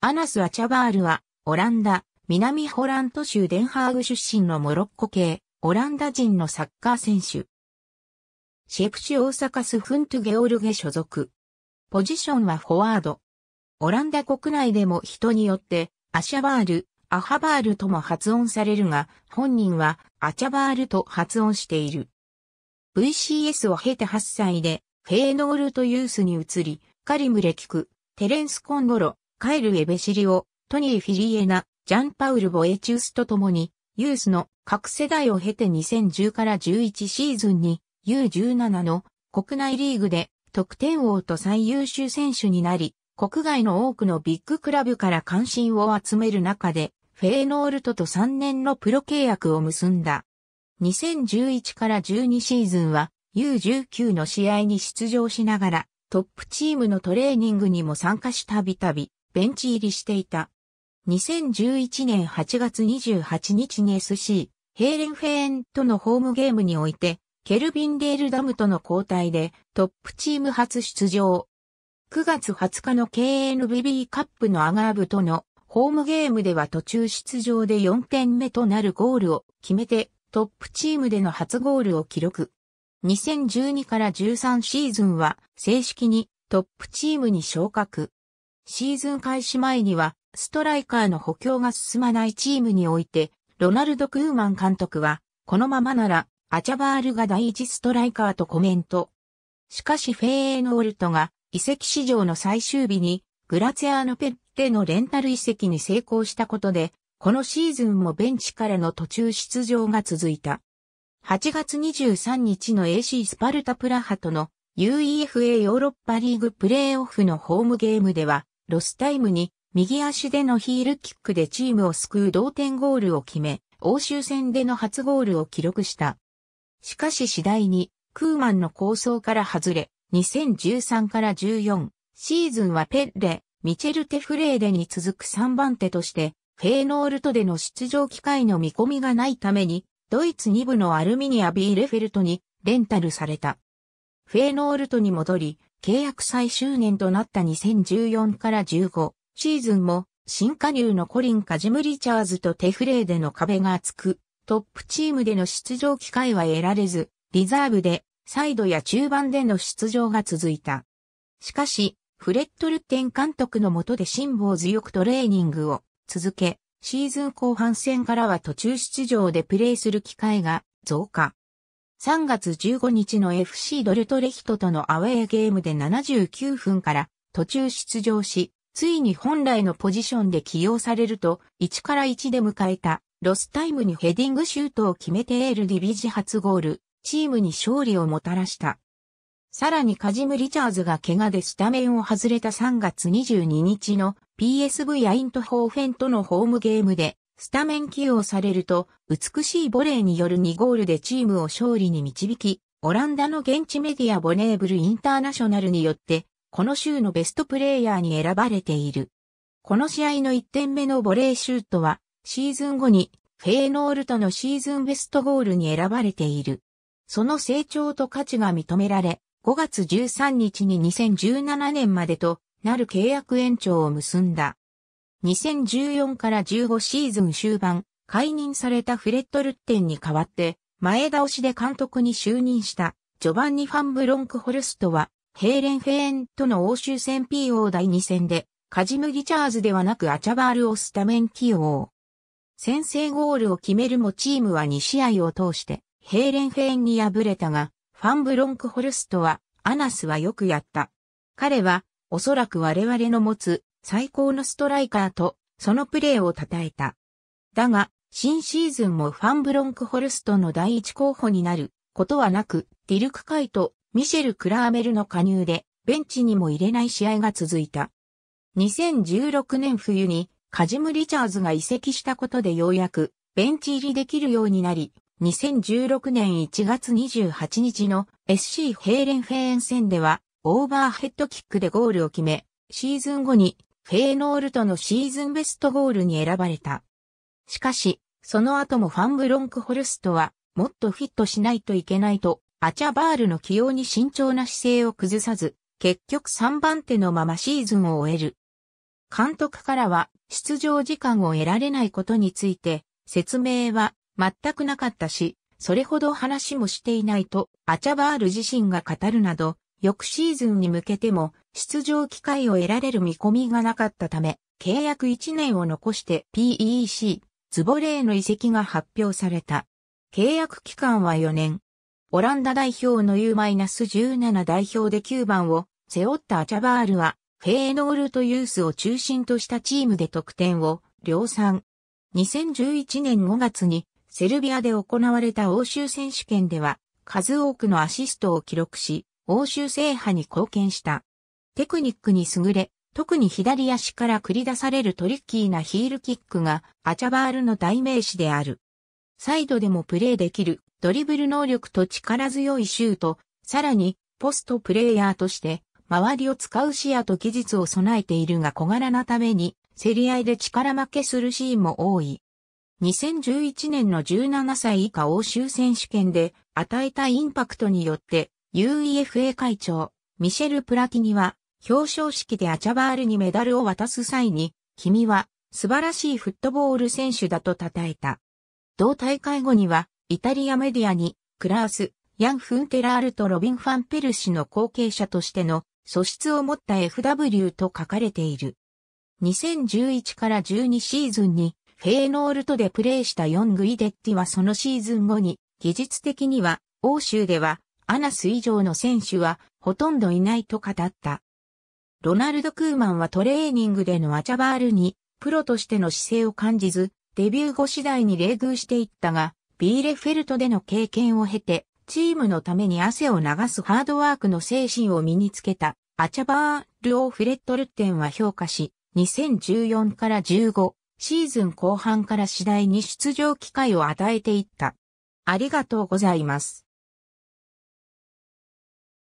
アナス・アチャバールは、オランダ、南ホラント州デンハーグ出身のモロッコ系、オランダ人のサッカー選手。シェプチ大阪スフントゥゲオルゲ所属。ポジションはフォワード。オランダ国内でも人によって、アシャバール、アハバールとも発音されるが、本人はアチャバールと発音している。VCS を経て8歳で、フェーノールトユースに移り、カリムレキク、テレンス・コンゴロ、カエル・エベシリオ、トニー・フィリエナ、ジャンパウル・ボエチウスと共に、ユースの各世代を経て2010から11シーズンに U17 の国内リーグで得点王と最優秀選手になり、国外の多くのビッグクラブから関心を集める中で、フェーノールトと3年のプロ契約を結んだ。2011から12シーズンは U19 の試合に出場しながら、トップチームのトレーニングにも参加したびたび、ベンチ入りしていた。2011年8月28日に SC、ヘーレンフェーンとのホームゲームにおいて、ケルビン・デールダムとの交代でトップチーム初出場。9月20日の KNBB カップのアガーブとのホームゲームでは途中出場で4点目となるゴールを決めてトップチームでの初ゴールを記録。2012から13シーズンは正式にトップチームに昇格。シーズン開始前には、ストライカーの補強が進まないチームにおいて、ロナルド・クーマン監督は、このままなら、アチャバールが第一ストライカーとコメント。しかしフェーノールトが、移籍市場の最終日に、グラツヤアーノ・ペッテのレンタル移籍に成功したことで、このシーズンもベンチからの途中出場が続いた。8月23日の AC スパルタプラハとの UEFA ヨーロッパリーグプレーオフのホームゲームではロスタイムに右足でのヒールキックでチームを救う同点ゴールを決め、欧州戦での初ゴールを記録した。しかし次第に、クーマンの構想から外れ、2013から14シーズンはペッレ、ミチェル・テフレーデに続く3番手として、フェーノールトでの出場機会の見込みがないために、ドイツ2部のアルミニア・ビーレフェルトにレンタルされた。フェーノールトに戻り、契約最終年となった2014から15シーズンも新加入のコリン・カジム・リチャーズとテフレーでの壁が厚く、トップチームでの出場機会は得られず、リザーブで、サイドや中盤での出場が続いた。しかし、フレットルテン監督の下で辛抱強くトレーニングを続け、シーズン後半戦からは途中出場でプレーする機会が増加。3月15日の FC ドルトレヒトとのアウェーゲームで79分から途中出場し、ついに本来のポジションで起用されると、1から1で迎えた、ロスタイムにヘディングシュートを決めてエールディビジ初ゴール、チームに勝利をもたらした。さらにカジム・リチャーズが怪我でスタメンを外れた3月22日の PSV アイントホーフェンとのホームゲームでスタメン起用されると、美しいボレーによる2ゴールでチームを勝利に導き、オランダの現地メディアボネーブルインターナショナルによって、この週のベストプレイヤーに選ばれている。この試合の1点目のボレーシュートは、シーズン後にフェーノールトのシーズンベストゴールに選ばれている。その成長と価値が認められ、5月13日に2017年までとなる契約延長を結んだ。2014から15シーズン終盤、解任されたフレッド・ルッテンに代わって、前倒しで監督に就任したジョバンニ・ファン・ブロンクホルストは、ヘーレン・フェーンとの欧州戦 PO 第2戦で、カジム・ギチャーズではなくアチャバールをスタメン起用。先制ゴールを決めるもチームは2試合を通して、ヘーレン・フェーンに敗れたが、ファン・ブロンクホルストは、アナスはよくやった。彼は、おそらく我々の持つ最高のストライカーと、そのプレーを称えた。だが、新シーズンもファンブロンクホルストの第一候補になることはなく、ディルク・カイト、ミシェル・クラーメルの加入で、ベンチにも入れない試合が続いた。2016年冬に、カジム・リチャーズが移籍したことでようやく、ベンチ入りできるようになり、2016年1月28日の SC ヘイレンフェーン戦では、オーバーヘッドキックでゴールを決め、シーズン後にフェーノールトのシーズンベストゴールに選ばれた。しかし、その後もファンブロンクホルストは、もっとフィットしないといけないと、アチャバールの起用に慎重な姿勢を崩さず、結局3番手のままシーズンを終える。監督からは出場時間を得られないことについて説明は全くなかったし、それほど話もしていないとアチャバール自身が語るなど翌シーズンに向けても出場機会を得られる見込みがなかったため、契約1年を残して PEC、ズボレーの移籍が発表された。契約期間は4年。オランダ代表の U-17 代表で9番を背負ったアチャバールは、フェーノールとユースを中心としたチームで得点を量産。2011年5月にセルビアで行われた欧州選手権では、数多くのアシストを記録し、欧州制覇に貢献した。テクニックに優れ、特に左足から繰り出されるトリッキーなヒールキックがアチャバールの代名詞である。サイドでもプレーできるドリブル能力と力強いシュート、さらにポストプレイヤーとして周りを使う視野と技術を備えているが小柄なために競り合いで力負けするシーンも多い。2011年の17歳以下欧州選手権で与えたインパクトによって UEFA 会長、ミシェル・プラティニは、表彰式でアチャバールにメダルを渡す際に、君は素晴らしいフットボール選手だと称えた。同大会後には、イタリアメディアに、クラース、ヤン・フンテラールとロビン・ファン・ペル氏の後継者としての素質を持った FW と書かれている。2011から12シーズンに、フェーノールトでプレーしたヨング・イデッティはそのシーズン後に、技術的には、欧州ではアナス以上の選手はほとんどいないと語った。ロナルド・クーマンはトレーニングでのアチャバールにプロとしての姿勢を感じず、デビュー後次第に冷遇していったが、ビーレフェルトでの経験を経て、チームのために汗を流すハードワークの精神を身につけた、アチャバールをフレットルッテンは評価し、2014から15シーズン後半から次第に出場機会を与えていった。ありがとうございます。